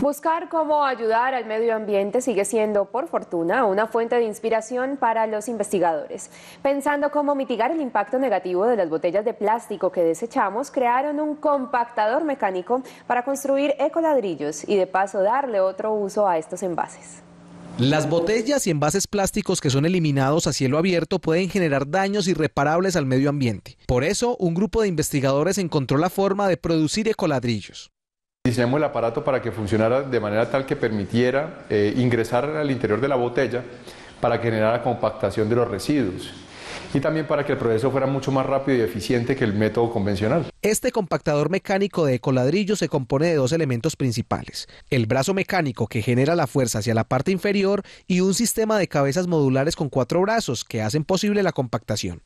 Buscar cómo ayudar al medio ambiente sigue siendo, por fortuna, una fuente de inspiración para los investigadores. Pensando cómo mitigar el impacto negativo de las botellas de plástico que desechamos, crearon un compactador mecánico para construir ecoladrillos y de paso darle otro uso a estos envases. Las botellas y envases plásticos que son eliminados a cielo abierto pueden generar daños irreparables al medio ambiente. Por eso, un grupo de investigadores encontró la forma de producir ecoladrillos. Diseñamos el aparato para que funcionara de manera tal que permitiera eh, ingresar al interior de la botella para generar la compactación de los residuos y también para que el proceso fuera mucho más rápido y eficiente que el método convencional. Este compactador mecánico de ecoladrillo se compone de dos elementos principales, el brazo mecánico que genera la fuerza hacia la parte inferior y un sistema de cabezas modulares con cuatro brazos que hacen posible la compactación.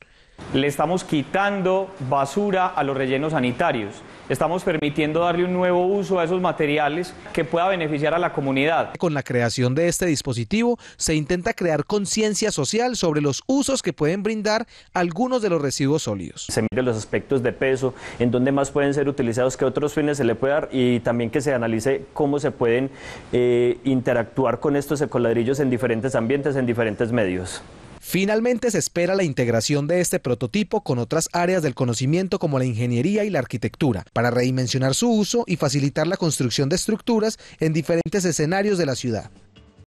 Le estamos quitando basura a los rellenos sanitarios, estamos permitiendo darle un nuevo uso a esos materiales que pueda beneficiar a la comunidad. Con la creación de este dispositivo se intenta crear conciencia social sobre los usos que pueden brindar algunos de los residuos sólidos. Se miden los aspectos de peso, en en dónde más pueden ser utilizados, qué otros fines se le puede dar y también que se analice cómo se pueden eh, interactuar con estos ecoladrillos en diferentes ambientes, en diferentes medios. Finalmente se espera la integración de este prototipo con otras áreas del conocimiento como la ingeniería y la arquitectura, para redimensionar su uso y facilitar la construcción de estructuras en diferentes escenarios de la ciudad.